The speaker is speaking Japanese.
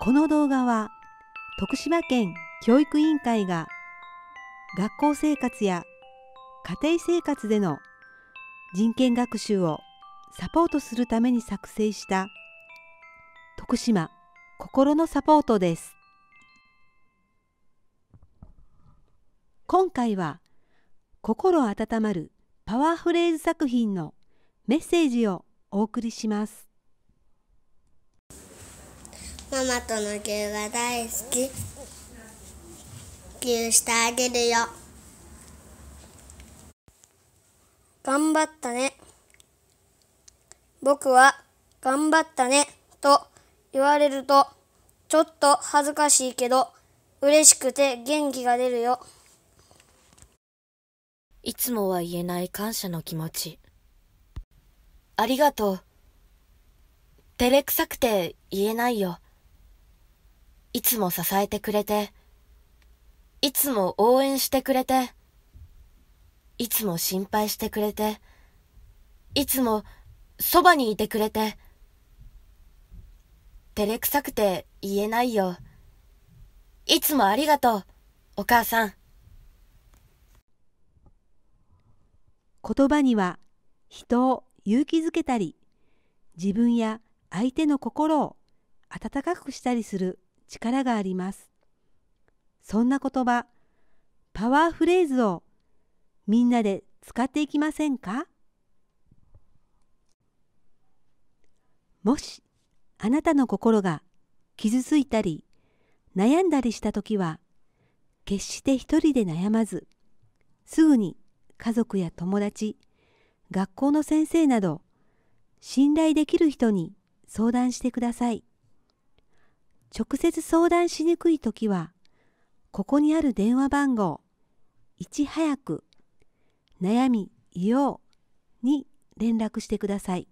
この動画は徳島県教育委員会が学校生活や家庭生活での人権学習をサポートするために作成した徳島心のサポートです今回は心温まるパワーフレーズ作品のメッセージをお送りしますママとの牛が大好き牛してあげるよ頑張ったね僕は頑張ったねと言われるとちょっと恥ずかしいけど嬉しくて元気が出るよいつもは言えない感謝の気持ちありがとう照れくさくて言えないよいつも支えてくれて、いつも応援してくれて、いつも心配してくれて、いつもそばにいてくれて、照れくさくて言えないよ。いつもありがとう、お母さん。言葉には人を勇気づけたり、自分や相手の心を温かくしたりする力があります。そんな言葉、パワーフレーズをみんなで使っていきませんかもしあなたの心が傷ついたり悩んだりした時は決して一人で悩まずすぐに家族や友達学校の先生など信頼できる人に相談してください。直接相談しにくい時は、ここにある電話番号、いち早く、悩み、いように連絡してください。